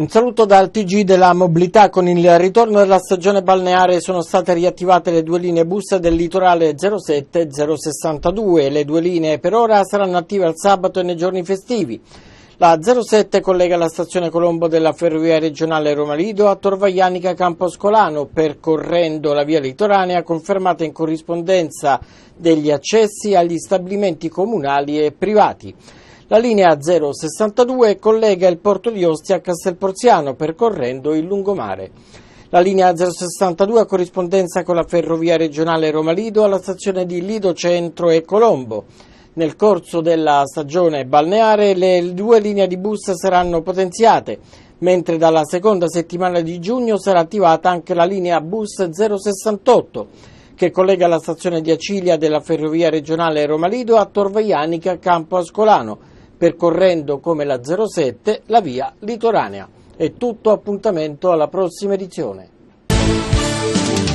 Un saluto dal TG della mobilità. Con il ritorno della stagione balneare sono state riattivate le due linee bus del litorale 07 e 062. Le due linee per ora saranno attive al sabato e nei giorni festivi. La 07 collega la stazione Colombo della ferrovia regionale Roma Lido a Torvaglianica Camposcolano, percorrendo la via litoranea confermata in corrispondenza degli accessi agli stabilimenti comunali e privati. La linea 062 collega il porto di Ostia a Castelporziano percorrendo il lungomare. La linea 062 ha corrispondenza con la ferrovia regionale Roma-Lido alla stazione di Lido Centro e Colombo. Nel corso della stagione balneare le due linee di bus saranno potenziate, mentre dalla seconda settimana di giugno sarà attivata anche la linea bus 068 che collega la stazione di Acilia della ferrovia regionale Roma-Lido a Torvaianica Campo Ascolano percorrendo come la 07 la via litoranea. È tutto appuntamento alla prossima edizione.